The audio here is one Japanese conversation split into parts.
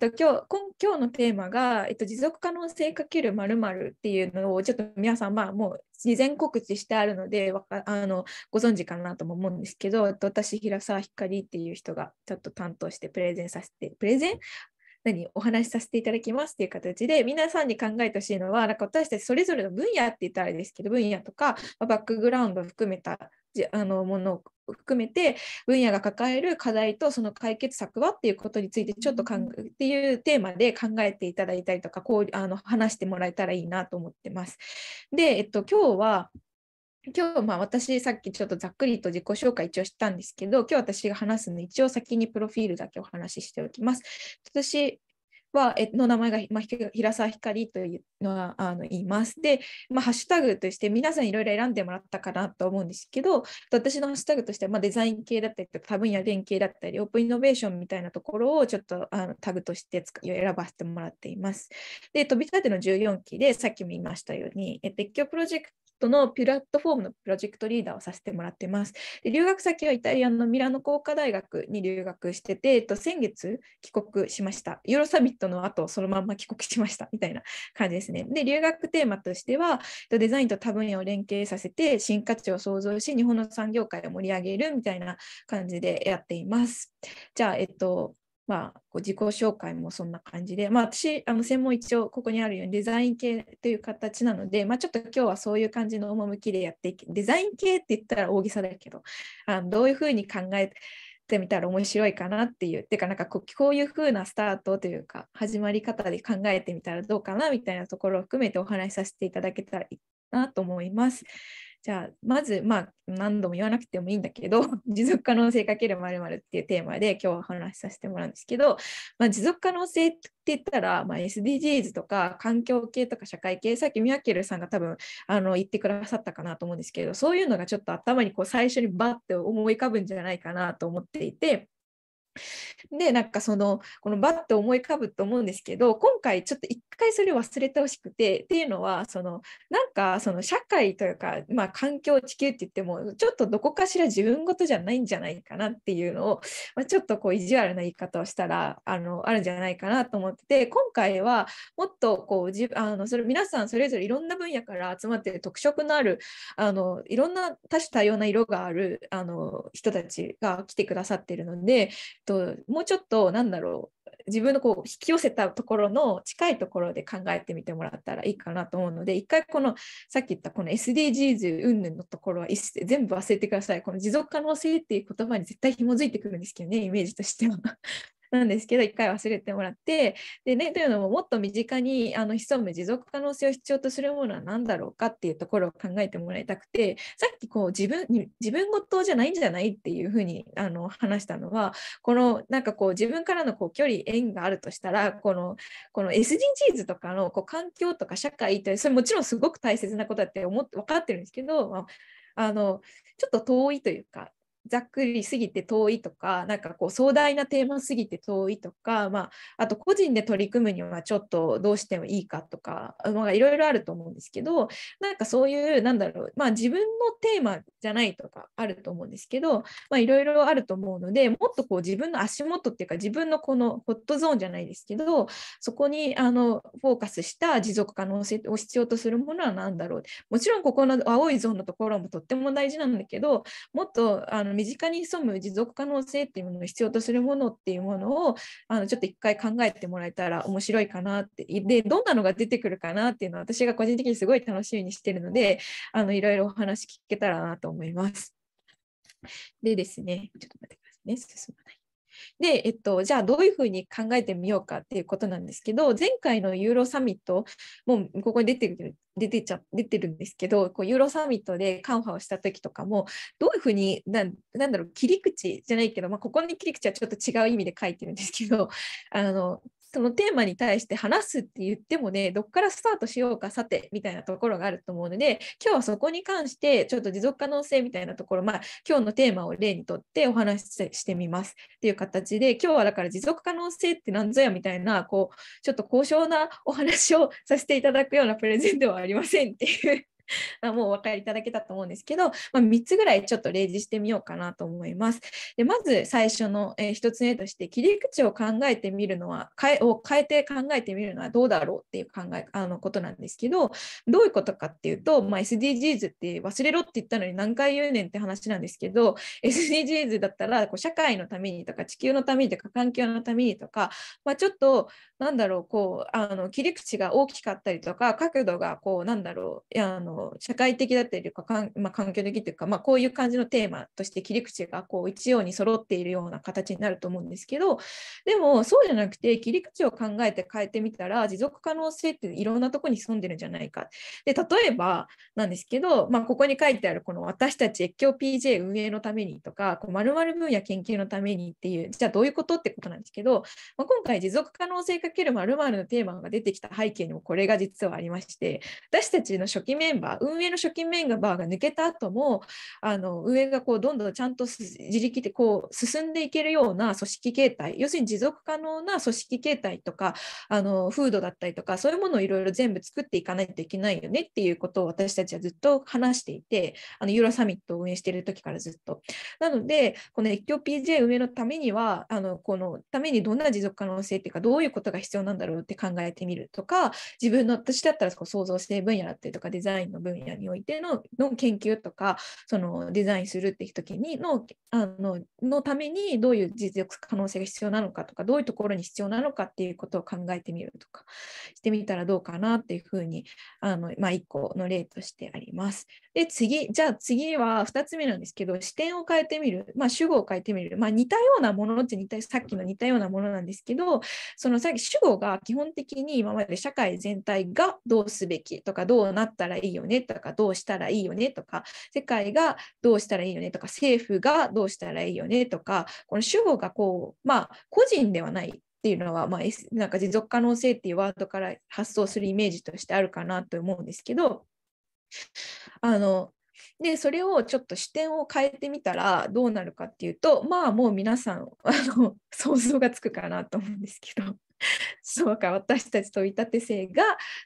えっと、今日今日のテーマが、えっと、持続可能性×まるっていうのをちょっと皆さんまあもう事前告知してあるのであのご存知かなとも思うんですけど、えっと、私平沢ひかりっていう人がちょっと担当してプレゼンさせてプレゼン何お話しさせていただきますっていう形で皆さんに考えてほしいのはなんか私たちそれぞれの分野って言ったらあれですけど分野とかバックグラウンド含めたあのものを含めて分野が抱える課題とその解決策はっていうことについてちょっとかんっていうテーマで考えていただいたりとかこうあの話してもらえたらいいなと思ってます。で、えっと、今日は今日まあ私さっきちょっとざっくりと自己紹介一応したんですけど今日私が話すの一応先にプロフィールだけお話ししておきます。私はえの名前が、まあ、平沢ひかりというのはあの言います。で、まあ、ハッシュタグとして皆さんいろいろ選んでもらったかなと思うんですけど、私のハッシュタグとしては、まあ、デザイン系だったりとか、多分や連携だったり、オープンイノベーションみたいなところをちょっとあのタグとして選ばせてもらっています。で、飛び立ての14期でさっきも言いましたように、え鉄プロジェクトのプラットフォームのプロジェクトリーダーをさせてもらってます。で留学先はイタリアのミラノ工科大学に留学してて、えっと、先月帰国しました。ユーロサミットの後、そのまま帰国しました みたいな感じですね。で、留学テーマとしては、デザインと多分野を連携させて、新価値を創造し、日本の産業界を盛り上げるみたいな感じでやっています。じゃあ、えっと、まあ、こう自己紹介もそんな感じで、まあ、私あの専門一応ここにあるようにデザイン系という形なので、まあ、ちょっと今日はそういう感じの趣でやっていきデザイン系って言ったら大げさだけどあのどういうふうに考えてみたら面白いかなっていうてかなんかこういうふうなスタートというか始まり方で考えてみたらどうかなみたいなところを含めてお話しさせていただけたらいいなと思います。じゃあまずまあ何度も言わなくてもいいんだけど 持続可能性かける〇〇っていうテーマで今日は話させてもらうんですけど、まあ、持続可能性って言ったら、まあ、SDGs とか環境系とか社会系さっきミアケルさんが多分あの言ってくださったかなと思うんですけどそういうのがちょっと頭にこう最初にバッて思い浮かぶんじゃないかなと思っていて。でなんかそのこのバッと思い浮かぶと思うんですけど今回ちょっと一回それを忘れてほしくてっていうのはそのなんかその社会というか、まあ、環境地球って言ってもちょっとどこかしら自分事じゃないんじゃないかなっていうのを、まあ、ちょっとこう意地悪な言い方をしたらあのあるんじゃないかなと思ってて今回はもっとこうあのそれ皆さんそれぞれいろんな分野から集まって特色のあるあのいろんな多種多様な色があるあの人たちが来てくださってるのでともうちょっとなんだろう自分のこう引き寄せたところの近いところで考えてみてもらったらいいかなと思うので一回このさっき言ったこの SDGs 云々のところは全部忘れてくださいこの持続可能性っていう言葉に絶対紐づいてくるんですけどねイメージとしてはなんですけど一回忘れてもらってで、ね、というのももっと身近にあの潜む持続可能性を必要とするものは何だろうかっていうところを考えてもらいたくてさっきこう自分ごと事じゃないんじゃないっていうふうにあの話したのはこのなんかこう自分からのこう距離縁があるとしたらこのこの SDGs とかのこう環境とか社会というそれもちろんすごく大切なことだって思って分かってるんですけど、あのちょっと遠いというかざっくりすぎて遠いとか、なんかこう壮大なテーマすぎて遠いとか、まあ、あと個人で取り組むにはちょっとどうしてもいいかとか、まあ、いろいろあると思うんですけど、なんかそういう、なんだろう、まあ自分のテーマじゃないとかあると思うんですけど、まあいろいろあると思うので、もっとこう自分の足元っていうか自分のこのホットゾーンじゃないですけど、そこにあのフォーカスした持続可能性を必要とするものは何だろう。もちろんここの青いゾーンのところもとっても大事なんだけど、もっとあのの身近に潜む持続可能性っていうものを必要とするものっていうものをあのちょっと一回考えてもらえたら面白いかなってでどんなのが出てくるかなっていうのは私が個人的にすごい楽しみにしてるので あのいろいろお話聞けたらなと思います。でですねちょっと待ってくださいね進まない。で、えっと、じゃあどういうふうに考えてみようかっていうことなんですけど、前回のユーロサミット、もうここに出てる出てちゃ出てるんですけどこうユーロサミットでカンファをした時とかもどういうふうになんなんだろう切り口じゃないけど、まあ、ここに切り口はちょっと違う意味で書いてるんですけどあのそのテーマに対して話すって言ってもね、どっからスタートしようか、さて、みたいなところがあると思うので、今日はそこに関して、ちょっと持続可能性みたいなところ、まあ、今日のテーマを例にとってお話ししてみますっていう形で、今日はだから持続可能性って何ぞやみたいな、こう、ちょっと高尚なお話をさせていただくようなプレゼンではありませんっていう あもうお分かりいただけたと思うんですけど、まあ、3つぐらいちょっと例示してみようかなと思います。でまず最初の、えー、1つ目として切り口を考えてみるのは変えを変えて考えてみるのはどうだろうっていう考えあのことなんですけどどういうことかっていうと、まあ、SDGs って忘れろって言ったのに何回言うねんって話なんですけど SDGs だったらこう社会のためにとか地球のためにとか環境のためにとか、まあ、ちょっとなんだろうこうあの切り口が大きかったりとか角度がこうなんだろうあのの社会的だったりとかかん、まあ、環境的というか、まあ、こういう感じのテーマとして切り口がこう一様に揃っているような形になると思うんですけどでもそうじゃなくて切り口を考えて変えてみたら持続可能性っていろんなとこに潜んでるんじゃないか。で例えばなんですけど、まあ、ここに書いてあるこの私たち越境 PJ 運営のためにとかまる分野研究のためにっていうじゃあどういうことってことなんですけど、まあ、今回持続可能性るまるのテーマが出てきた背景にもこれが実はありまして私たちの初期メンバーバー運営の初期メンバーが抜けた後もあの運営がこうどんどんちゃんと自力でこう進んでいけるような組織形態要するに持続可能な組織形態とかあの風土だったりとかそういうものをいろいろ全部作っていかないといけないよねっていうことを私たちはずっと話していてあのユーロサミットを運営している時からずっと。なのでこの越境 PJ 運営のためにはあのこのためにどんな持続可能性っていうかどういうことが必要なんだろうって考えてみるとか自分の私だったら想像性分野だったりとかデザインの分野においてのの研究とかそのデザインするって時にのあののためにどういう実力可能性が必要なのかとかどういうところに必要なのかっていうことを考えてみるとかしてみたらどうかなっていうふうにあの、まあ、1個の例としてあります。で次じゃあ次は2つ目なんですけど視点を変えてみる、まあ、主語を変えてみる、まあ、似たようなものって似たさっきの似たようなものなんですけどそのさっき主語が基本的に今まで社会全体がどうすべきとかどうなったらいいよよねとかどうしたらいいよねとか世界がどうしたらいいよねとか政府がどうしたらいいよねとかこの主語がこうまあ個人ではないっていうのは、まあ、なんか持続可能性っていうワードから発想するイメージとしてあるかなと思うんですけどあのでそれをちょっと視点を変えてみたらどうなるかっていうとまあもう皆さんあの想像がつくかなと思うんですけど そうか私たち飛び立て生が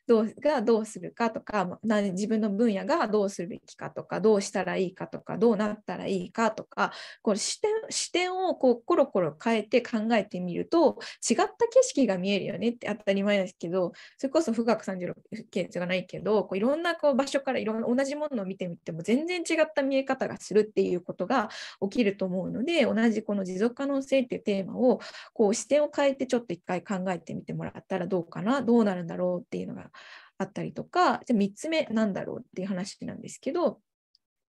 どうがどうするかとか自分の分野がどうするべきかとかどうしたらいいかとかどうなったらいいかとかこう視点視点をこうコロコロ変えて考えてみると違った景色が見えるよねって当たり前ですけどそれこそ富岳36景じゃないけどこういろんなこう場所からいろんな同じものを見てみても全然違った見え方がするっていうことが起きると思うので同じこの持続可能性っていうテーマをこう視点を変えてちょっと一回考ええてみてもらったらどうかなどうなるんだろうっていうのがあったりとかじゃ3つ目なんだろうっていう話なんですけど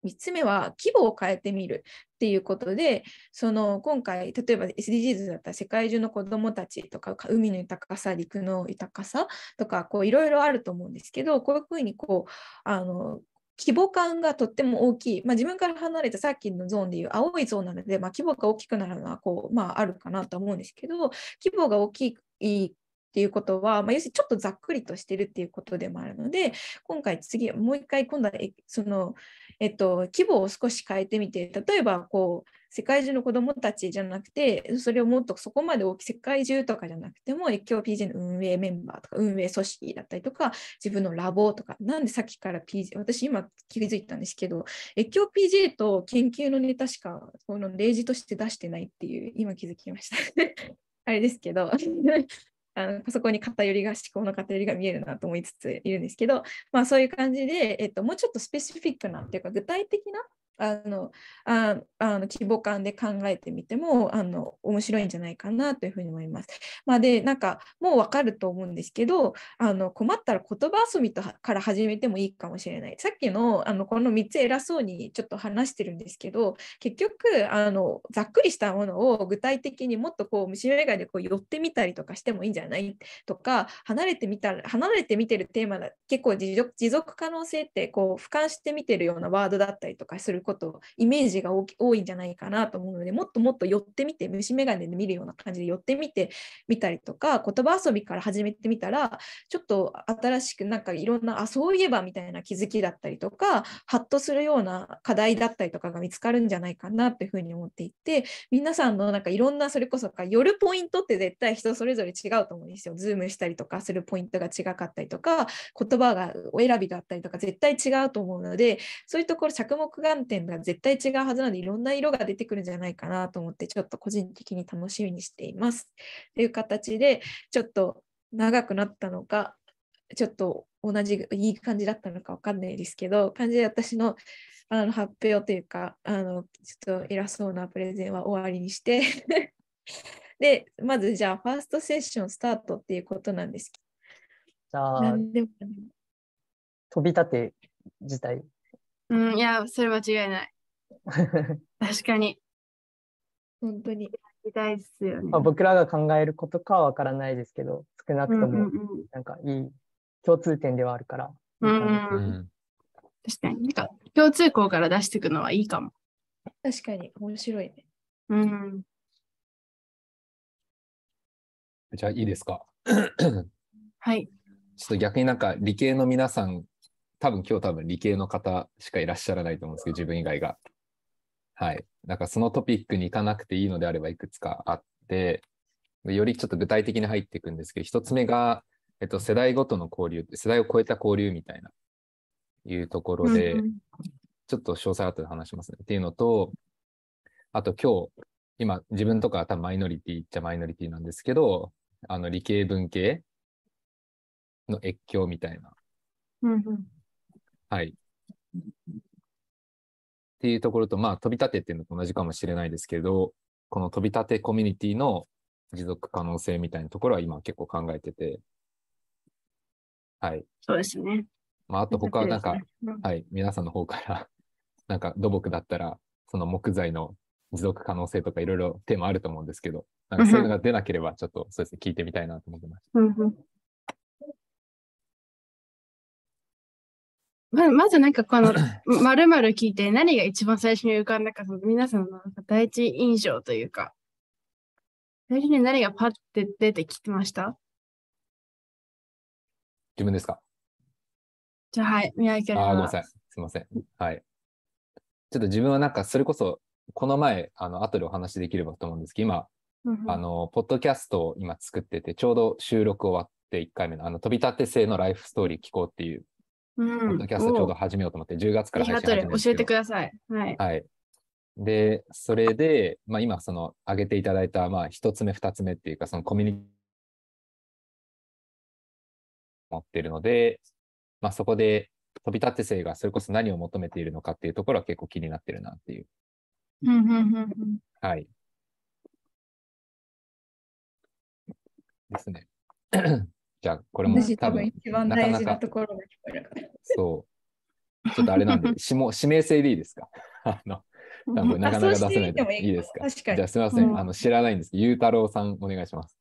3つ目は規模を変えてみるっていうことでその今回例えば SDGs だったら世界中の子どもたちとか海の豊かさ陸の豊かさとかいろいろあると思うんですけどこういうふうにこうあの規模感がとっても大きい、まあ、自分から離れたさっきのゾーンでいう青いゾーンなので、まあ、規模が大きくなるのはこう、まあ、あるかなと思うんですけど規模が大きいいっていうことは、まあ、要するにちょっとざっくりとしてるっていうことでもあるので今回次もう一回今度はその、えっと、規模を少し変えてみて例えばこう世界中の子どもたちじゃなくてそれをもっとそこまで大きい世界中とかじゃなくても越境 PJ の運営メンバーとか運営組織だったりとか自分のラボとかなんでさっきから PJ 私今気づいたんですけど越境 PJ と研究のネタしかこの例示として出してないっていう今気づきましたあれですけど あのパソコンに偏りが思考の偏りが見えるなと思いつついるんですけど、まあ、そういう感じで、えっと、もうちょっとスペシフィックなっていうか具体的なあのああの規模感で考えてみてもあの面白いんじゃないかなというふうに思います。まあで、なんかもう分かると思うんですけどあの困ったら言葉遊びとから始めてもいいかもしれない。さっきのあのこの3つ偉そうにちょっと話してるんですけど結局あのざっくりしたものを具体的にもっとこう虫眼鏡でこう寄ってみたりとかしてもいいんじゃないとか離れてみたら離れて見てるテーマだ結構持続可能性ってこう俯瞰して見てるようなワードだったりとかすることイメージが多いんじゃないかなと思うのでもっともっと寄ってみて虫眼鏡で見るような感じで寄ってみてみたりとか言葉遊びから始めてみたらちょっと新しくなんかいろんなあそういえばみたいな気づきだったりとかハッとするような課題だったりとかが見つかるんじゃないかなというふうに思っていて皆さんのなんかいろんなそれこそか寄るポイントって絶対人それぞれ違うと思うんですよ。ズームしたりとかするポイントが違かったりとか言葉がお選びだったりとか絶対違うと思うのでそういうところ着目眼点点が絶対違うはずなのでいろんな色が出てくるんじゃないかなと思ってちょっと個人的に楽しみにしていますという形でちょっと長くなったのかちょっと同じいい感じだったのか分かんないですけど感じで私のあの発表というかあのちょっと偉そうなプレゼンは終わりにして でまずじゃあファーストセッションスタートっていうことなんですけどじゃあ飛び立て自体うん、いや、それ間違いない。確かに。本当に。みいですよね。まあ、僕らが考えることかはわからないですけど、少なくともなんかいい共通点ではあるから。うん確かに。なんか、共通項から出していくのはいいかも。確かに面白いね。うん。じゃあいいですかはい。ちょっと逆になんか理系の皆さん多分今日多分理系の方しかいらっしゃらないと思うんですけど、自分以外が。はい。なんかそのトピックに行かなくていいのであればいくつかあって、よりちょっと具体的に入っていくんですけど、一つ目が、えっと、世代ごとの交流、世代を超えた交流みたいな、いうところで、うん、ちょっと詳細後で話しますね。っていうのと、あと今日、今自分とかは多分マイノリティっちゃマイノリティなんですけど、あの理系文系の越境みたいなはい。っていうところと、まあ、飛び立てっていうのと同じかもしれないですけど、この飛び立てコミュニティの持続可能性みたいなところは今結構考えてて、はい。そうですね。まあ、あと他はなんか、ねうん、はい、皆さんの方から なんか土木だったら、その木材の持続可能性とかいろいろテーマあると思うんですけど、なんかそういうのが出なければ、ちょっとそうですね、聞いてみたいなと思ってました。うんうんままずなんかこの、まるまる聞いて何が一番最初に浮かんだか、その皆さんの第一印象というか、最初に何がパッて出てきてました自分ですかじゃあはい、宮城ああ、ごめんなさい。すいません。はい。ちょっと自分はなんか、それこそ、この前、あの、後でお話できればと思うんですけど、今、あの、ポッドキャストを今作ってて、ちょうど収録終わって1回目の、あの、飛び立て性のライフストーリー聞こうっていうポッドキャストちょうど始めようと思って、10月から始めたんで教えてください。はい。はい、で、それで、まあ、今、その、挙げていただいた、まあ、1つ目、2つ目っていうか、そのコミュニティ持ってるので、まあ、そこで飛び立て生がそれこそ何を求めているのかっていうところは結構気になってるなっていう。はい。ですね。じゃあ、これも多分一番大事なところが聞こえるから。そう。ちょっとあれなんで、指も指名制でいいですか あの、多分なかなか出せないでいいですか確かに。じゃあ、すみません、うん、あの知らないんですけど、ゆうたろうさん、お願いします。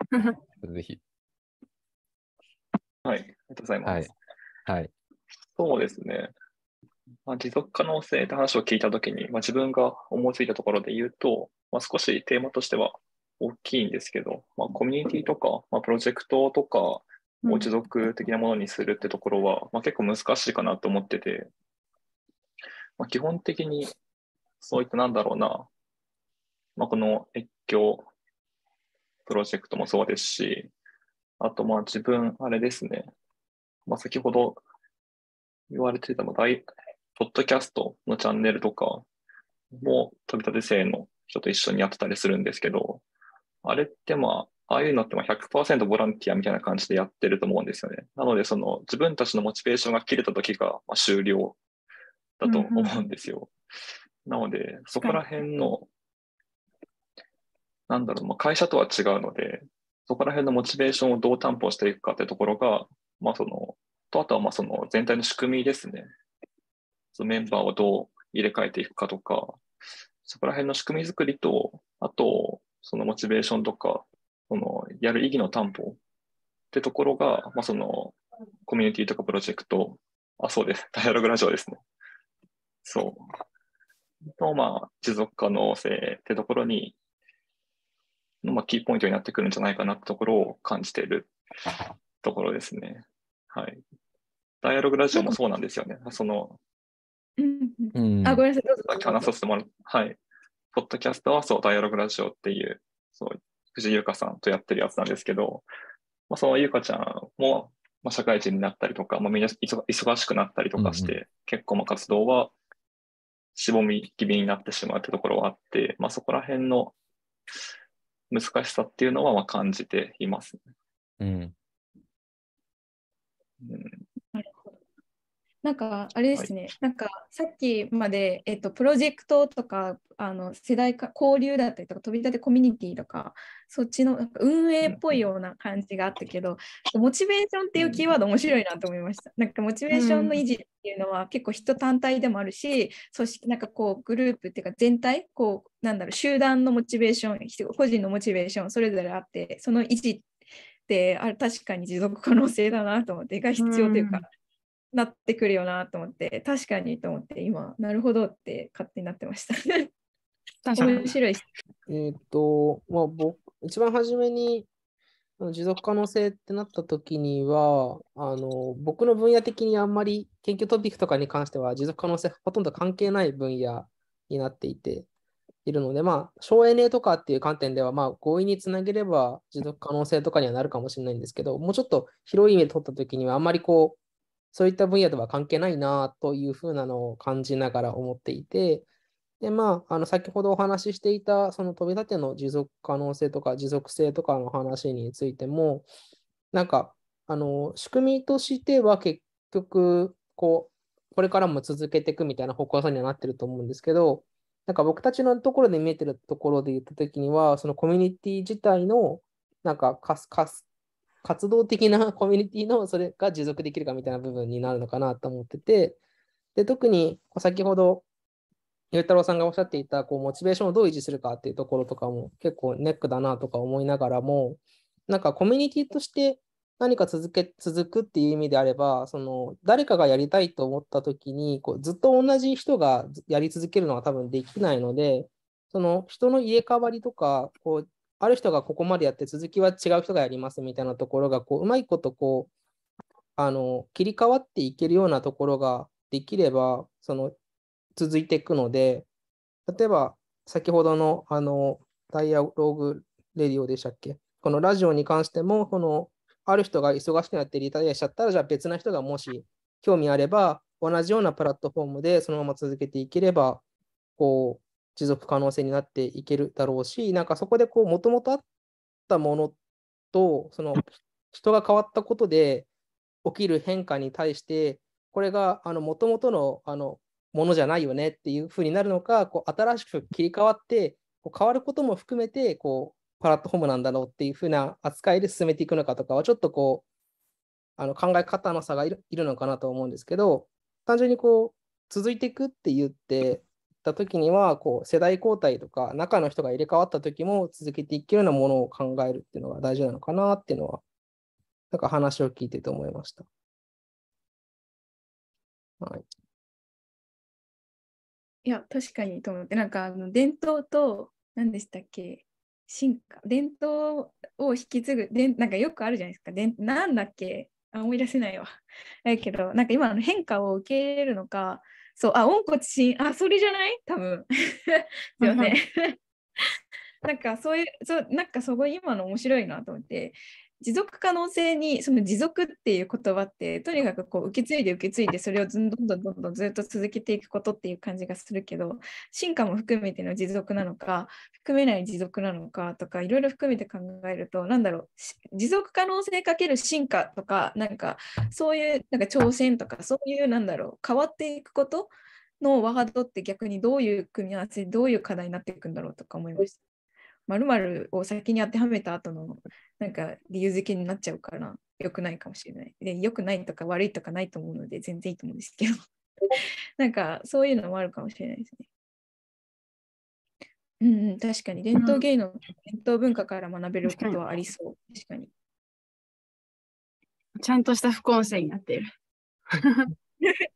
ぜひ。はい、ありがとうございます。はい。はい、そうですね。まあ、持続可能性って話を聞いたときに、まあ、自分が思いついたところで言うと、まあ、少しテーマとしては、大きいんですけど、まあ、コミュニティとか、まあ、プロジェクトとかを持続的なものにするってところは、まあ、結構難しいかなと思ってて、まあ、基本的にそういったなんだろうな、まあ、この越境プロジェクトもそうですし、あとまあ自分、あれですね、まあ、先ほど言われてた大、ポッドキャストのチャンネルとかも飛び立て生の人と一緒にやってたりするんですけど、あれってまあ、ああいうのってまあ100%ボランティアみたいな感じでやってると思うんですよね。なので、その自分たちのモチベーションが切れた時がまあ終了だと思うんですよ。うんうん、なので、そこら辺の、なんだろう、まあ、会社とは違うので、そこら辺のモチベーションをどう担保していくかってところが、まあその、とあとはまあその全体の仕組みですね。そのメンバーをどう入れ替えていくかとか、そこら辺の仕組み作りと、あと、そのモチベーションとか、そのやる意義の担保ってところが、まあ、そのコミュニティとかプロジェクト、あ、そうです。ダイアログラジオですね。そう。の、まあ、持続可能性ってところに、の、まあ、キーポイントになってくるんじゃないかなってところを感じているところですね。はい。ダイアログラジオもそうなんですよね。その、うん、あ、ごめんなさい。どうぞ。話させてもらはい。ポッドキャストはそう、ダイアログラジオっていう、そう、藤井優香さんとやってるやつなんですけど、まあ、その優香ちゃんも、まあ、社会人になったりとか、まあ、みんな忙しくなったりとかして、うんうん、結構まあ活動はしぼみ気味になってしまうってところはあって、まあ、そこら辺の難しさっていうのはまあ感じています、ね、うん、うんなんかあれですね、はい、なんかさっきまで、えっと、プロジェクトとかあの世代か交流だったりとか飛び立てコミュニティとかそっちのなんか運営っぽいような感じがあったけど、うん、モチベーションっていうキーワード面白いなと思いました。なんかモチベーションの維持っていうのは結構人単体でもあるし組織なんかこうグループっていうか全体こうなんだろう集団のモチベーション個人のモチベーションそれぞれあってその維持ってあ確かに持続可能性だなと思ってが必要というか。うんなってくるよなと思って確かにと思って今なるほどって勝手になってました面白いえっ、とまあ僕一番初めに持続可能性ってなった時にはあの僕の分野的にあんまり研究トピックとかに関しては持続可能性ほとんど関係ない分野になっていているのでまあ省エネとかっていう観点ではまあ合意につなげれば持続可能性とかにはなるかもしれないんですけどもうちょっと広い意味で取った時にはあんまりこうそういった分野とは関係ないなというふうなのを感じながら思っていて、でまあ、あの先ほどお話ししていたその飛び立ての持続可能性とか持続性とかの話についてもなんかあの仕組みとしては結局こうこれからも続けていくみたいな方向性にはなってると思うんですけどなんか僕たちのところで見えてるところで言った時にはそのコミュニティ自体のなんか活活動的なコミュニティのそれが持続できるかみたいな部分になるのかなと思ってて、で特に先ほど、ゆうたろうさんがおっしゃっていたこうモチベーションをどう維持するかっていうところとかも結構ネックだなとか思いながらも、なんかコミュニティとして何か続け続くっていう意味であれば、その誰かがやりたいと思った時にこうずっと同じ人がやり続けるのは多分できないので、その人の入れ替わりとかこうある人がここまでやって続きは違う人がやりますみたいなところがこううまいことこうあの切り替わっていけるようなところができればその続いていくので例えば先ほどのあのダイアログレディオでしたっけこのラジオに関してもこのある人が忙しくなってリタイアしちゃったらじゃあ別な人がもし興味あれば同じようなプラットフォームでそのまま続けていければこう持続可能性になっていけるだろうし、なんかそこでこう、もともとあったものと、その人が変わったことで起きる変化に対して、これがもともとのあのものじゃないよねっていうふうになるのか、こう新しく切り替わって、こう変わることも含めてこう、プラットフォームなんだろうっていうふうな扱いで進めていくのかとかは、ちょっとこう、あの考え方の差がいるのかなと思うんですけど、単純にこう、続いていくって言って、った時にはこう世代交代とか中の人が入れ替わった時も続けていけるようなものを考えるっていうのが大事なのかなっていうのはなんか話を聞いてて思いました。はい、いや確かにと思ってなんかあの伝統と何でしたっけ進化伝統を引き継ぐでなんかよくあるじゃないですかでなんだっけあ思い出せないわ。だけどなんか今の変化を受け入れるのかそう、あ、温故知新、あ、それじゃない多分。ですよね。なんかそういう、そうなんかすごい今の面白いなと思って、持続可能性にその持続っていう言葉ってとにかくこう受け継いで受け継いでそれをどんどんどんどんずっと続けていくことっていう感じがするけど進化も含めての持続なのか含めない持続なのかとかいろいろ含めて考えると何だろう持続可能性かける進化とかなんかそういうなんか挑戦とかそういうなんだろう変わっていくことのワードって逆にどういう組み合わせどういう課題になっていくんだろうとか思いました。まるを先に当てはめた後のなんか理由付けになっちゃうから良くないかもしれない。で良くないとか悪いとかないと思うので全然いいと思うんですけど なんかそういうのもあるかもしれないですね。うん、うん、確かに伝統芸能、伝統文化から学べることはありそう。確かに。ちゃんとした副音声になっている。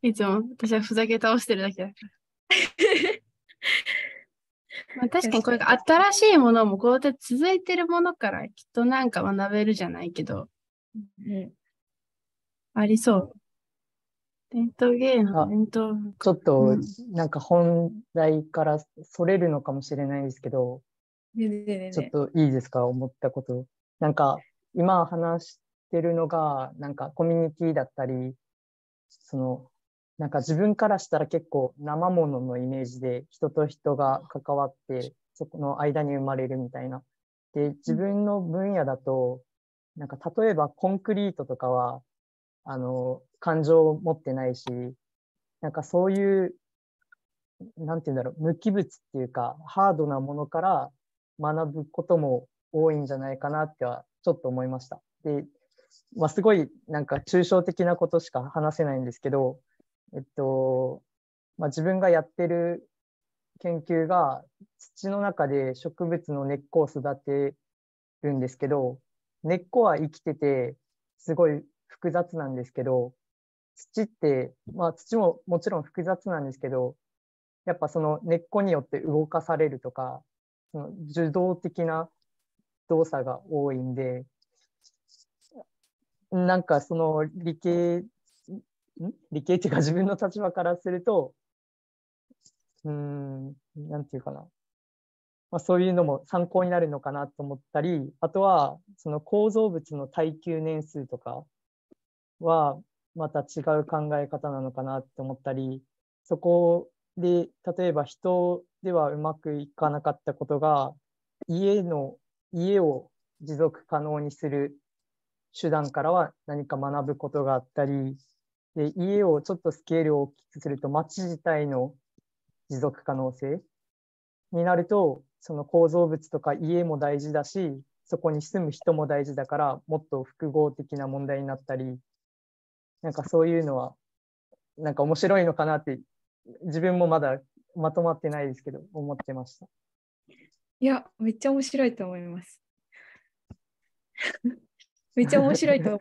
いつも私はふざけ倒してるだけだから。まあ、確かにこれが新しいものもこうやって続いてるものからきっとなんか学べるじゃないけど、うん、ありそう。伝統芸能、伝統。ちょっと、なんか本題からそれるのかもしれないですけど、うん、ちょっといいですか、思ったこと。なんか、今話してるのが、なんかコミュニティだったり、そのなんか自分からしたら結構生もののイメージで人と人が関わってそこの間に生まれるみたいな。で、自分の分野だと、なんか例えばコンクリートとかは、あの、感情を持ってないし、なんかそういう、なんて言うんだろう、無機物っていうか、ハードなものから学ぶことも多いんじゃないかなっては、ちょっと思いました。で、まあ、すごいなんか抽象的なことしか話せないんですけど、えっと、まあ、自分がやってる研究が土の中で植物の根っこを育てるんですけど、根っこは生きてて、すごい複雑なんですけど、土って、まあ土ももちろん複雑なんですけど、やっぱその根っこによって動かされるとか、その受動的な動作が多いんで、なんかその理系理系っていうか自分の立場からすると、うん、なんていうかな。まあ、そういうのも参考になるのかなと思ったり、あとは、その構造物の耐久年数とかは、また違う考え方なのかなって思ったり、そこで、例えば人ではうまくいかなかったことが、家の、家を持続可能にする手段からは何か学ぶことがあったり、で、家をちょっとスケールを大きくすると、町自体の持続可能性になると、その構造物とか家も大事だし、そこに住む人も大事だから、もっと複合的な問題になったり、なんかそういうのは、なんか面白いのかなって、自分もまだまとまってないですけど、思ってました。いや、めっちゃ面白いと思います。めっちゃ面白いと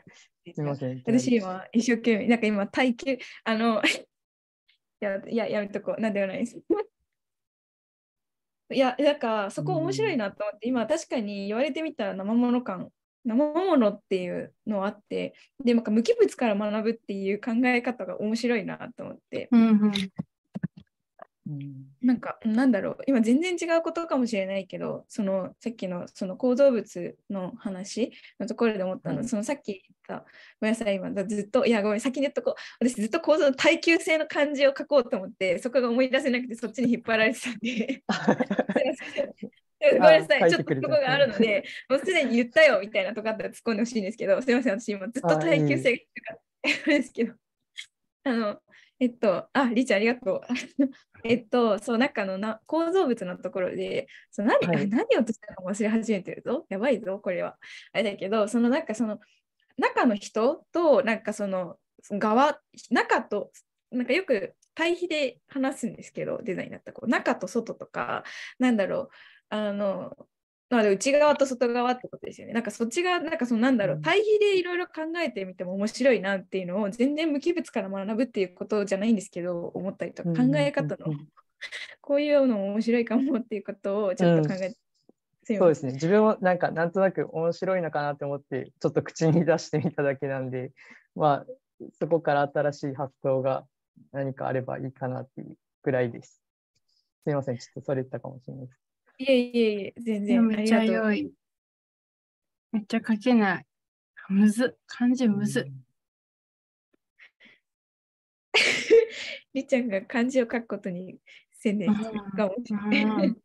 すみません。私今、一生懸命、なんか今、耐久、あの、や、や、やめとこう。なんではないです。いや、なんか、そこ面白いなと思って、今、確かに言われてみたら生もの感、生ものっていうのあって、で、なんか無機物から学ぶっていう考え方が面白いなと思って。うんうんなんかなんだろう今全然違うことかもしれないけどそのさっきのその構造物の話のところで思ったの、うん、そのさっきかごめんなさい今ずっといやごめん先に言っとこう私ずっと構造の耐久性の漢字を書こうと思ってそこが思い出せなくてそっちに引っ張られてたんで ごめんなさい、ちょっとここがあるので、もうすでに言ったよみたいなとかあったら突っ込んでほしいんですけど、すみません、私今ずっと耐久性があるんですけど、あの、えっと、あ、りちゃんありがとう。えっと、そう、中のな構造物のところで、その何はい、何をとしたのか忘れ始めてるぞ、やばいぞ、これは。あれだけど、そのなんかその、中の人となんかその側中となんかよく対比で話すんですけどデザインだったら中と外とかなんだろうあのなの内側と外側ってことですよね。なんかそっちがなんかそのなんだろう対比でいろいろ考えてみても面白いなっていうのを全然無機物から学ぶっていうことじゃないんですけど思ったりとか考え方のこういうの面白いかもっていうことをちょっと考えてそうですね自分もなんかなんとなく面白いのかなと思ってちょっと口に出してみただけなんでまあそこから新しい発想が何かあればいいかなっていうぐらいです。すみません、ちょっとそれったかもしれないいえいえいえ、全然。めっちゃ良い。めっちゃ書けない。むず、漢字むず。りっちゃんが漢字を書くことに専念するかもしれない。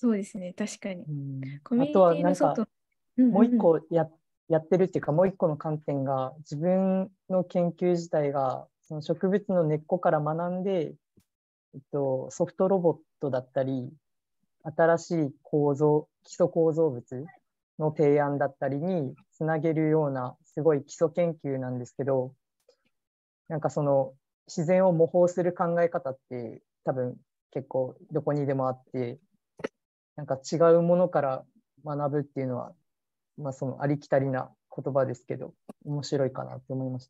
そうですね、確かに。うん、コミュニもう一個ややってるっていうかもう一個の観点が自分の研究自体がその植物の根っこから学んで、えっと、ソフトロボットだったり新しい構造基礎構造物の提案だったりにつなげるようなすごい基礎研究なんですけどなんかその自然を模倣する考え方って多分結構どこにでもあってなんか違うものから学ぶっていうのは、まあ、そのありきたりな言葉ですけど、面白いかなって思いまし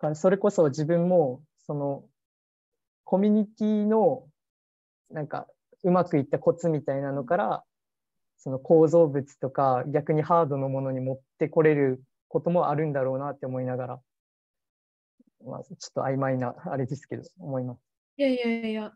た。それこそ自分も、その、コミュニティの、なんか、うまくいったコツみたいなのから、その構造物とか、逆にハードのものに持ってこれることもあるんだろうなって思いながら、まあ、ちょっと曖昧な、あれですけど、思います。いやいやいや、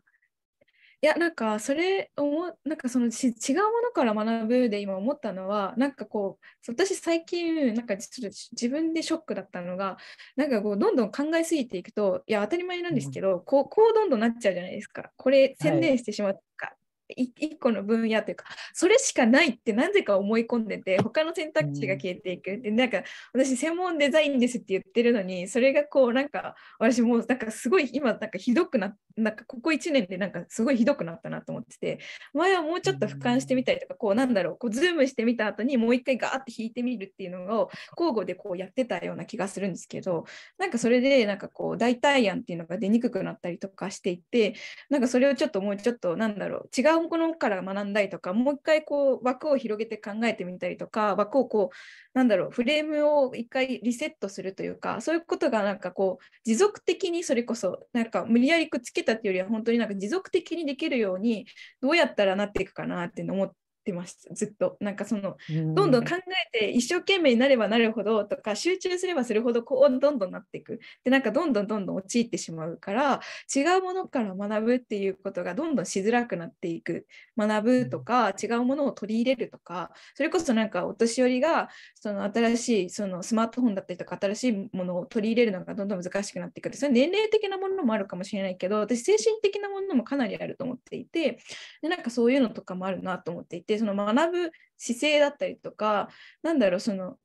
いやなんかそれ思なんかその違うものから学ぶで今思ったのはなんかこう私最近なんか自分でショックだったのがなんかこうどんどん考えすぎていくといや当たり前なんですけど、うん、こうこうどんどんなっちゃうじゃないですかこれ専念してしまった、はい、一個の分野というかそれしかないってなぜか思い込んでて他の選択肢が消えていく、でなんか私専門デザインですって言ってるのにそれがこうなんか私もうなんかすごい今なんかひどくななんかここ1年でなんかすごいひどくなったなと思ってて前はもうちょっと俯瞰してみたりとかこうなんだろうこうズームしてみた後にもう一回ガーって引いてみるっていうのを交互でこうやってたような気がするんですけどなんかそれでなんかこう代替案っていうのが出にくくなったりとかしていってなんかそれをちょっともうちょっとなんだろう違う他のから学んだりとかもう一回こう枠を広げて考えてみたりとか枠をこうなんだろうフレームを一回リセットするというかそういうことがなんかこう持続的にそれこそなんか無理やりくっつけたっていうよりは本当になんか持続的にできるようにどうやったらなっていくかなって思って。てましたずっとなんかそのどんどん考えて一生懸命になればなるほどとか集中すればするほどこうどんどんなっていくでなんかどんどんどんどん陥ってしまうから違うものから学ぶっていうことがどんどんしづらくなっていく学ぶとか違うものを取り入れるとかそれこそなんかお年寄りがその新しいそのスマートフォンだったりとか新しいものを取り入れるのがどんどん難しくなっていくそれ年齢的なものもあるかもしれないけど私精神的なものもかなりあると思っていてでなんかそういうのとかもあるなと思っていててその学ぶ姿勢だったりとかなんだろうその、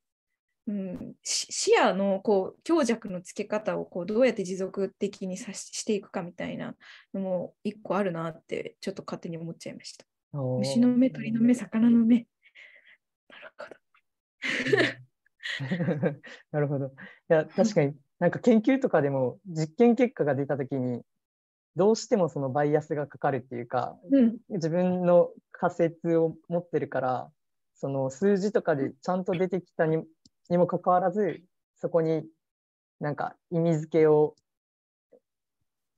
うん、視野のこう強弱のつけ方をこうどうやって持続的にさしていくかみたいなのも一個あるなってちょっと勝手に思っちゃいました。虫の目鳥の目魚の目。なるほど。なるほど。いや確かになんか研究とかでも実験結果が出た時にどうしてもそのバイアスがかかるっていうか、うん、自分の仮説を持ってるからその数字とかでちゃんと出てきたにもかかわらずそこになんか意味付けを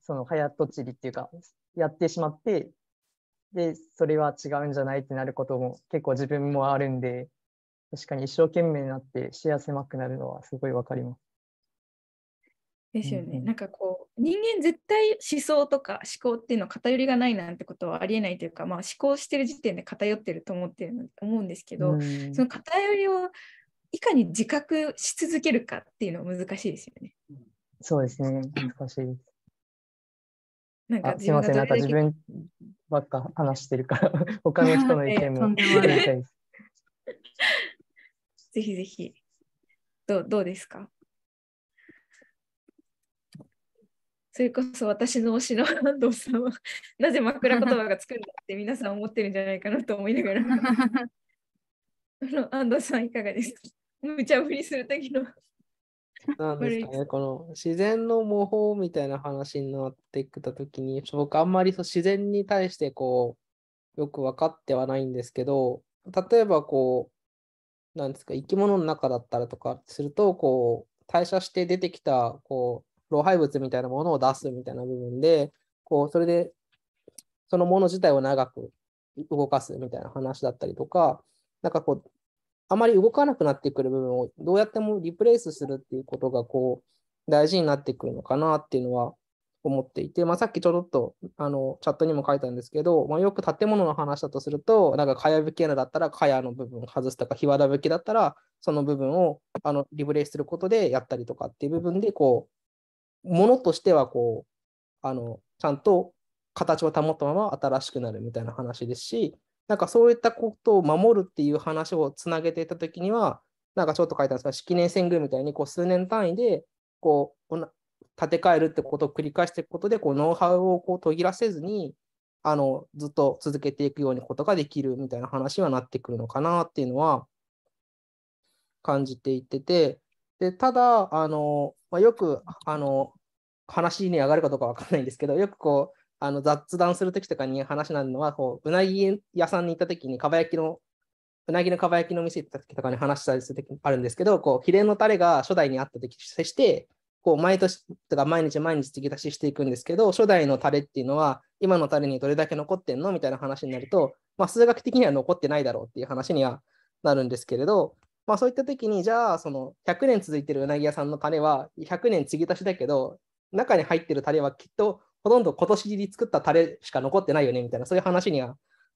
その早とちりっていうかやってしまってでそれは違うんじゃないってなることも結構自分もあるんで確かに一生懸命になって幸せ狭くなるのはすごいわかります。ですよね、うん、なんかこう人間絶対思想とか思考っていうのは偏りがないなんてことはありえないというか、まあ、思考してる時点で偏ってると思ってる思うんですけど、うん、その偏りをいかに自覚し続けるかっていうのは難しいですよね。そうですね難しいです。なんかすみませんなんか自分ばっか話してるから 他の人の意見も 聞たいです。ぜひぜひどうどうですかそれこそ私の推しの安藤さんは なぜ枕言葉がつくんだって皆さん思ってるんじゃないかなと思いながら 安藤さんいかがですか無茶振りする時のなんですかね、この自然の模倣みたいな話になってきた時に、僕あんまり自然に対してこう、よく分かってはないんですけど、例えばこう、なんですか、生き物の中だったらとかすると、こう、代謝して出てきた、こう、老廃物みたいなものを出すみたいな部分で、こうそれでそのもの自体を長く動かすみたいな話だったりとか、なんかこう、あまり動かなくなってくる部分をどうやってもリプレイスするっていうことがこう大事になってくるのかなっていうのは思っていて、まあ、さっきちょろっとあのチャットにも書いたんですけど、まあ、よく建物の話だとすると、なんかかやぶき穴だったらかやの部分を外すとか、ひわだぶきだったらその部分をあのリプレイすることでやったりとかっていう部分でこうものとしてはこうあのちゃんと形を保ったまま新しくなるみたいな話ですしなんかそういったことを守るっていう話をつなげていた時にはなんかちょっと書いたんですが式年遷宮みたいにこう数年単位でこう建て替えるってことを繰り返していくことでこうノウハウをこう途切らせずにあのずっと続けていくようなことができるみたいな話はなってくるのかなっていうのは感じていっててでただあの、まあ、よくあの話に上がるかどうか分かんないんですけどよくこうあの雑談するときとかに話になるのはこううなぎ屋さんに行ったときにかば焼きのうなぎのかば焼きの店行ったときとかに話したりするときあるんですけどこう秘伝のタレが初代にあったとき接してこう毎年とか毎日毎日継ぎ足ししていくんですけど初代のタレっていうのは今のタレにどれだけ残ってんのみたいな話になると、まあ、数学的には残ってないだろうっていう話にはなるんですけれどまあ、そういった時にじゃあその100年続いてるうなぎ屋さんのタレは100年継ぎ足しだけど中に入ってるタレはきっとほとんど今年に作ったタレしか残ってないよねみたいなそういう話には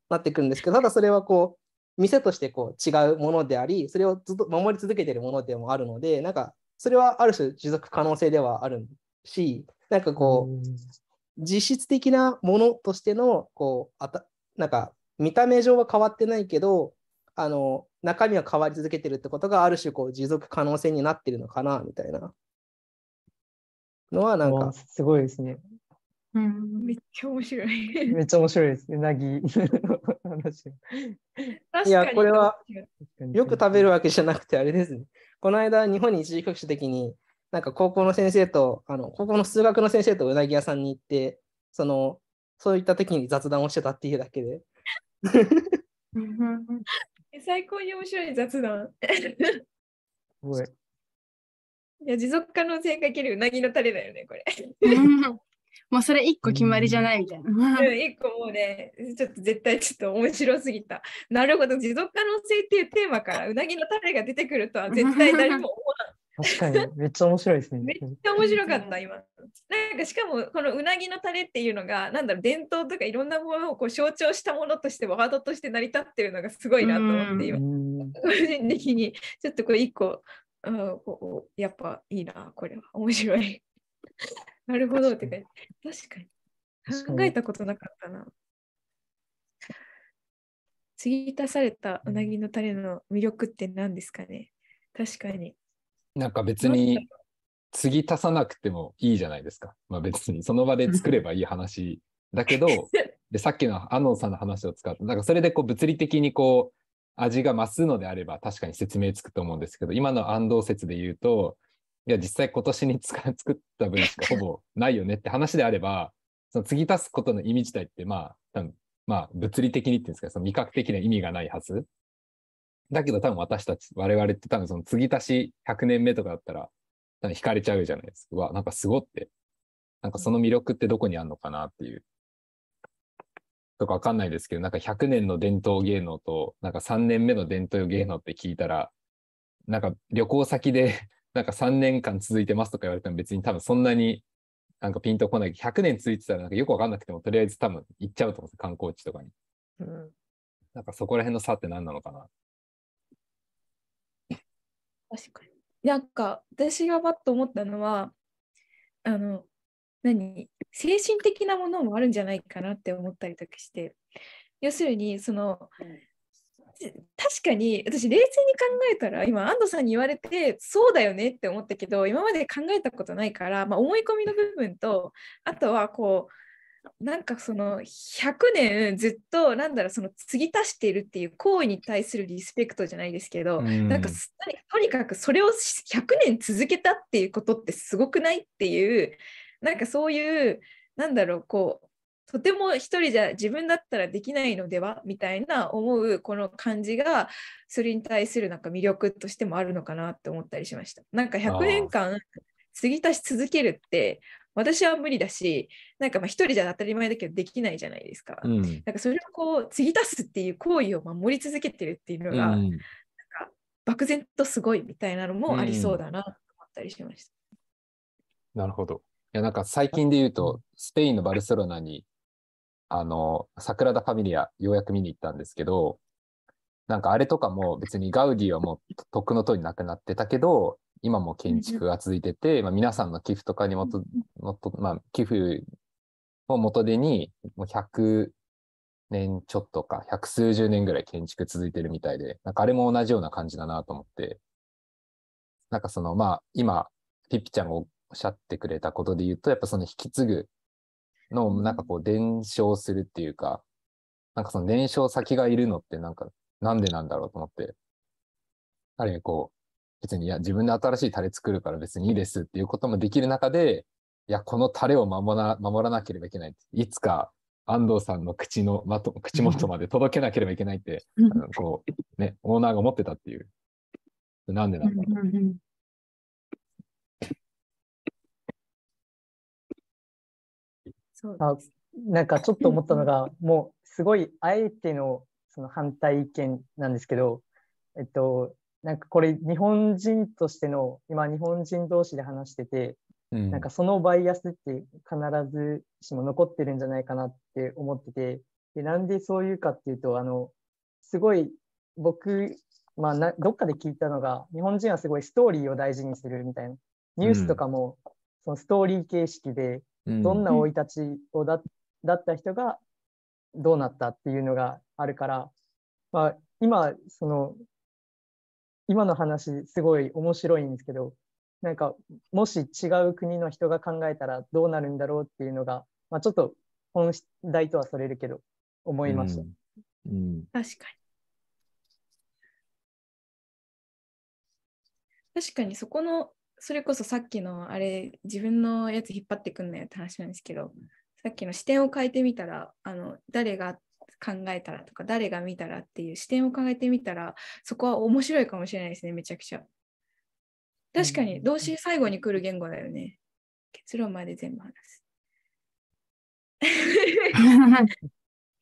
なってくるんですけどただそれはこう店としてこう違うものでありそれをずっと守り続けてるものでもあるのでなんかそれはある種持続可能性ではあるしなんかこう実質的なものとしてのこうあたなんか見た目上は変わってないけどあの中身は変わり続けてるってことがある種こう持続可能性になってるのかなみたいなのはなんかすごいですね。うん、めっちゃ面白い。めっちゃ面白いですうなぎいや、これはよく食べるわけじゃなくて、あれですね。この間、日本に一時帰国した時に、なんか高校の先生と、あの高校の数学の先生とうなぎ屋さんに行って、そのそういった時に雑談をしてたっていうだけで。最高に面白い雑談。すい。いや持続可能性かけるうなぎのタレだよね、これ。もうそれ1個決まりじゃないみたいな。1個もうね、ちょっと絶対ちょっと面白すぎた。なるほど、持続可能性っていうテーマからうなぎのタレが出てくるとは絶対誰も思わん。確かに、めっちゃ面白いですね。めっちゃ面白かった、今。なんか、しかも、このうなぎのタレっていうのが、なんだろう、伝統とかいろんなものをこう象徴したものとして、ワードとして成り立ってるのがすごいなと思って、今、個人的に、ちょっとこれ一個、うん、こうやっぱいいな、これは、面白い。なるほど、ってか、確かに。考えたことなかったな。継ぎ足されたうなぎのタレの魅力って何ですかね確かに。なんか別に継ぎ足さなくてもいいじゃないですか。まあ別にその場で作ればいい話だけど、でさっきのノンさんの話を使って、なんかそれでこう物理的にこう味が増すのであれば確かに説明つくと思うんですけど、今の安藤説で言うと、いや実際今年に 作った分しか ほぼないよねって話であれば、その継ぎ足すことの意味自体ってまあ、多分まあ物理的にっていうんですか、その味覚的な意味がないはずだけど多分私たち、我々って多分その継ぎ足し100年目とかだったら、多分惹かれちゃうじゃないですか。うわ、なんかすごって。なんかその魅力ってどこにあるのかなっていう。とかわかんないですけど、なんか100年の伝統芸能と、なんか3年目の伝統芸能って聞いたら、なんか旅行先で なんか3年間続いてますとか言われても別に多分そんなになんかピンとこないけど、100年続いてたらなんかよくわかんなくても、とりあえず多分行っちゃうと思うんです観光地とかに。うん、なんかそこら辺の差って何なのかな確かに。なんか私がバッと思ったのはあの何精神的なものもあるんじゃないかなって思ったりとかして要するにその、確かに私冷静に考えたら今安藤さんに言われてそうだよねって思ったけど今まで考えたことないから、まあ、思い込みの部分とあとはこうなんかその100年ずっとなんだろうその継ぎ足しているっていう行為に対するリスペクトじゃないですけど、うん、なんかとにかくそれを100年続けたっていうことってすごくないっていうなんかそういうなんだろうこうとても一人じゃ自分だったらできないのではみたいな思うこの感じがそれに対するなんか魅力としてもあるのかなって思ったりしました。なんか100年間継ぎ足し続けるって私は無理だしなんかまあ一人じゃ当たり前だけどできないじゃないですか、うん、なんかそれをこう継ぎ足すっていう行為を守り続けてるっていうのが、うん、なんか漠然とすごいみたいなのもありそうだなと思ったりしました、うん、なるほどいやなんか最近で言うとスペインのバルセロナにあの桜田ファミリアようやく見に行ったんですけどなんかあれとかも別にガウディはもうとっくのとになくなってたけど今も建築が続いてて、まあ、皆さんの寄付とかにもと、もとまあ、寄付を元手に、もう100年ちょっとか、百数十年ぐらい建築続いてるみたいで、なんかあれも同じような感じだなと思って、なんかその、まあ、今、ピピちゃんがおっしゃってくれたことで言うと、やっぱその引き継ぐのをなんかこう伝承するっていうか、なんかその伝承先がいるのってなんかなんでなんだろうと思って、ある意味こ別にいや自分で新しいタレ作るから別にいいですっていうこともできる中でいやこのタレを守ら守らなければいけないいつか安藤さんの口の、ま、と口元まで届けなければいけないって、あのこうね、オーナーが思ってたっていう。なんでなんだろう。そうあなんかちょっと思ったのが、もうすごいあえてのその反対意見なんですけど、えっと、なんかこれ日本人としての今日本人同士で話してて、うん、なんかそのバイアスって必ずしも残ってるんじゃないかなって思っててでなんでそういうかっていうとあのすごい僕、まあな、どっかで聞いたのが日本人はすごいストーリーを大事にするみたいなニュースとかも、そのストーリー形式でどんな生い立ちをだ,、だった人がどうなったっていうのがあるから、まあ、今その今の話すごい面白いんですけどなんかもし違う国の人が考えたらどうなるんだろうっていうのが、まあ、ちょっと本題とはそれるけど思いました。うん、うん、確かに。確かにそこのそれこそさっきのあれ自分のやつ引っ張ってくんなよって話なんですけどさっきの視点を変えてみたらあの誰が考えたらとか誰が見たらっていう視点を考えてみたらそこは面白いかもしれないですねめちゃくちゃ確かに動詞最後に来る言語だよね結論まで全部話す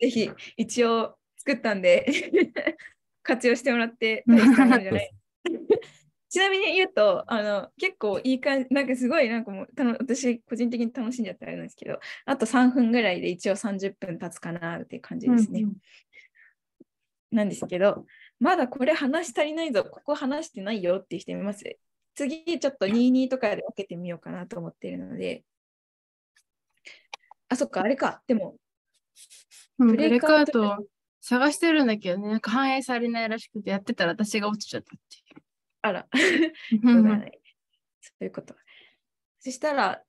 ぜひ一応作ったんで 活用してもらって大したじゃないちなみに言うと、あの、結構いい感じ、なんかすごい、なんかもう、私、個人的に楽しんじゃったらあれなんですけど、あと3分ぐらいで一応30分経つかなっていう感じですね。うんうん、なんですけど、まだこれ話足りないぞ、ここ話してないよっていう人います。次、ちょっと22とかで分けてみようかなと思っているので。あ、そっか、あれか。でも、ブレカーアウト探してるんだけどね、なんか反映されないらしくて、やってたら私が落ちちゃったっていう。あらそういうことそしたら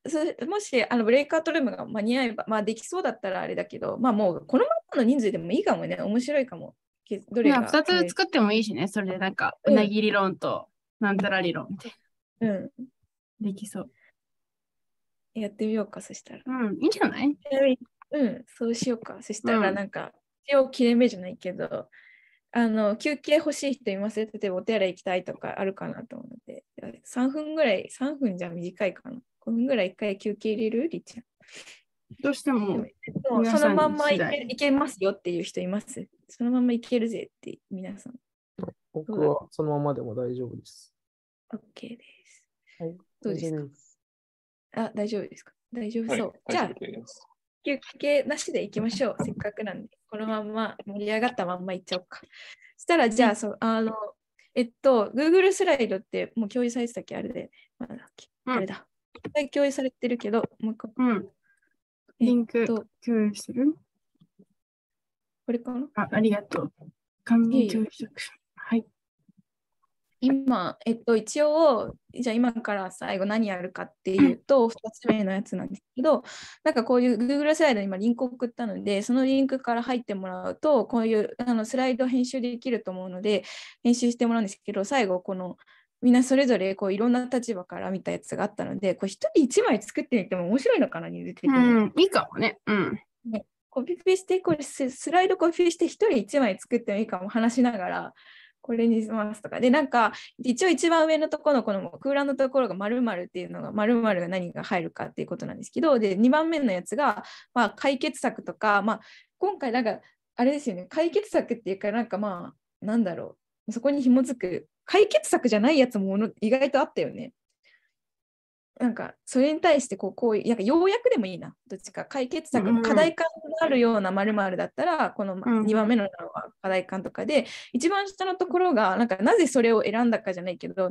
もしあのブレイクアウトルームが間に合えばまあできそうだったらあれだけどまあもうこのままの人数でもいいかもね面白いかもどれが2つ作ってもいいしねそれでなんかうなぎ理論となんたら理論って。うんできそうやってみようかそしたらうんいいんじゃないうんそうしようかそしたらなんか、うん、一応切れ目じゃないけどあの休憩欲しい人います例えばお手洗い行きたいとかあるかなと思って。3分ぐらい、3分じゃ短いかな。5分ぐらい1回休憩入れるりちゃん。どうしてもそのまんま行け行けますよっていう人います。そのまま行けるぜって皆さん。僕はそのままでも大丈夫です。OK です。はい、どうですかあ、大丈夫ですか大丈夫そう。はい、じゃあ、休憩なしで行きましょう。せっかくなんで。このまま盛り上がったまんま行っちゃおうか。そしたら、じゃあ、そうあの、えっと、Google スライドってもう共有されてたっけあれで。まだっけあれだ。共有されてるけど、もう一回。うん。リンク共有するこれかなあありがとう。完全共有し今、えっと、一応、じゃあ今から最後何やるかっていうと、2つ目のやつなんですけど、なんかこういう Google スライドに今リンク送ったので、そのリンクから入ってもらうと、こういうあのスライド編集できると思うので、編集してもらうんですけど、最後、このみんなそれぞれこういろんな立場から見たやつがあったので、こ一人一枚作ってみても面白いのかなに出てくる、いいかもね。うん。コピペして、これスライドコピペして、一人一枚作ってもいいかも話しながら、これにしますとか。で、なんか、一応一番上のところのこの空欄のところが〇〇っていうのが、〇〇が何が入るかっていうことなんですけど、で、2番目のやつが、まあ、解決策とか、まあ、今回なんか、あれですよね、解決策っていうか、なんかまあ、なんだろう、そこに紐づく、解決策じゃないやつも意外とあったよね。なんかそれに対してこうこういうなんか要でもいいなどっちか解決策、課題感があるようなまるだったらこの2番目のは課題感とかで、一番下のところがなんかなぜそれを選んだかじゃないけど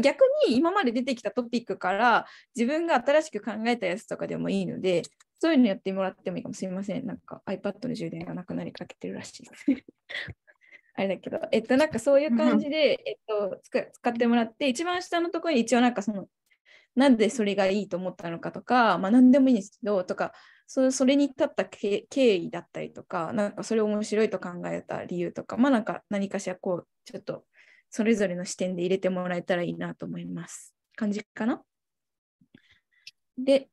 逆に今まで出てきたトピックから自分が新しく考えたやつとかでもいいのでそういうのやってもらってもいいかもしれませんなんか iPad の充電がなくなりかけてるらしい あれだけど、えっと、なんかそういう感じで、えっと、使ってもらって、一番下のところに一応なんかそのなんでそれがいいと思ったのかとか、まあ、何でもいいんですけどとかそそれに至った経緯だったりとかなんかそれを面白いと考えた理由とか,、まあ、なんか何かしらこうちょっとそれぞれの視点で入れてもらえたらいいなと思います。感じかなで、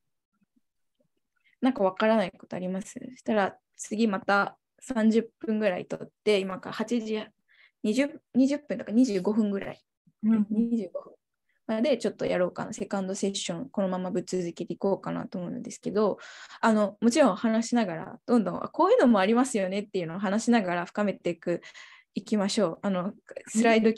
なんかわからないことありますそしたら次また30分ぐらいとって今から8時 20, 20分とか25分ぐらい、うん、25分で、ちょっとやろうかな、セカンドセッション、このままぶっ続けていこうかなと思うんですけど、あのもちろん話しながら、どんどんこういうのもありますよねっていうのを話しながら深めていく、いきましょう。あのスライド